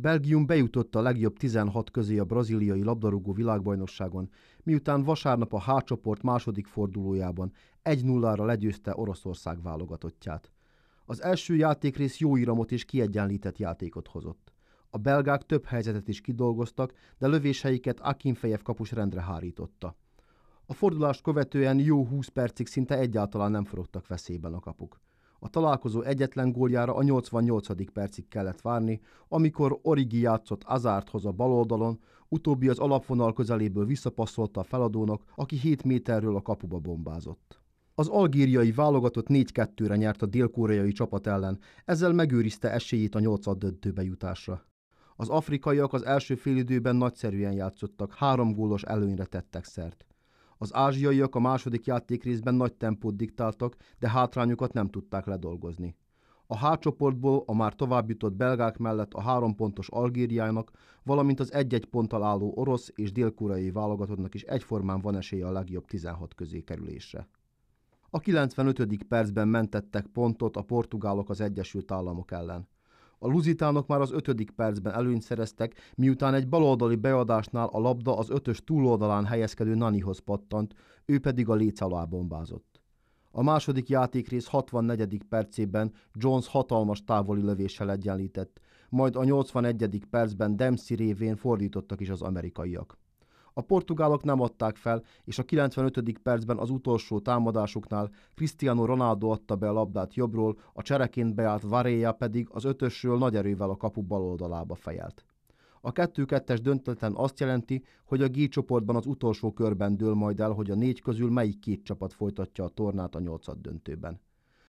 Belgium bejutott a legjobb 16 közé a braziliai labdarúgó világbajnokságon, miután vasárnap a H csoport második fordulójában 1-0-ra legyőzte Oroszország válogatottját. Az első játékrész jó íramot és kiegyenlített játékot hozott. A belgák több helyzetet is kidolgoztak, de lövésheiket Akinfejev kapus rendre hárította. A fordulást követően jó 20 percig szinte egyáltalán nem forogtak veszélyben a kapuk. A találkozó egyetlen góljára a 88. percig kellett várni, amikor Origi játszott Azárthoz a bal oldalon, utóbbi az alapvonal közeléből visszapasszolta a feladónak, aki 7 méterről a kapuba bombázott. Az algériai válogatott 4-2-re nyert a dél-koreai csapat ellen, ezzel megőrizte esélyét a 8 döntőbe jutásra. Az afrikaiak az első félidőben nagyszerűen játszottak, három gólos előnyre tettek szert. Az ázsiaiak a második játékrészben nagy tempót diktáltak, de hátrányukat nem tudták ledolgozni. A hátcsoportból a már továbbjutott belgák mellett a három pontos Algériának, valamint az egy-egy ponttal álló orosz és dél-koreai válogatottnak is egyformán van esélye a legjobb 16 közé kerülésre. A 95. percben mentettek pontot a portugálok az Egyesült Államok ellen. A luzitánok már az ötödik percben előnyt szereztek, miután egy baloldali beadásnál a labda az ötös túloldalán helyezkedő Nanihoz pattant, ő pedig a léc alá bombázott. A második játékrész 64. percében Jones hatalmas távoli lövéssel egyenlített, majd a 81. percben Dempsey révén fordítottak is az amerikaiak. A portugálok nem adták fel, és a 95. percben az utolsó támadásuknál Cristiano Ronaldo adta be a labdát jobbról, a csereként beállt Varéja pedig az ötösről nagy erővel a kapu oldalába fejelt. A 2-2-es döntetlen azt jelenti, hogy a G csoportban az utolsó körben dől majd el, hogy a négy közül melyik két csapat folytatja a tornát a nyolcad döntőben.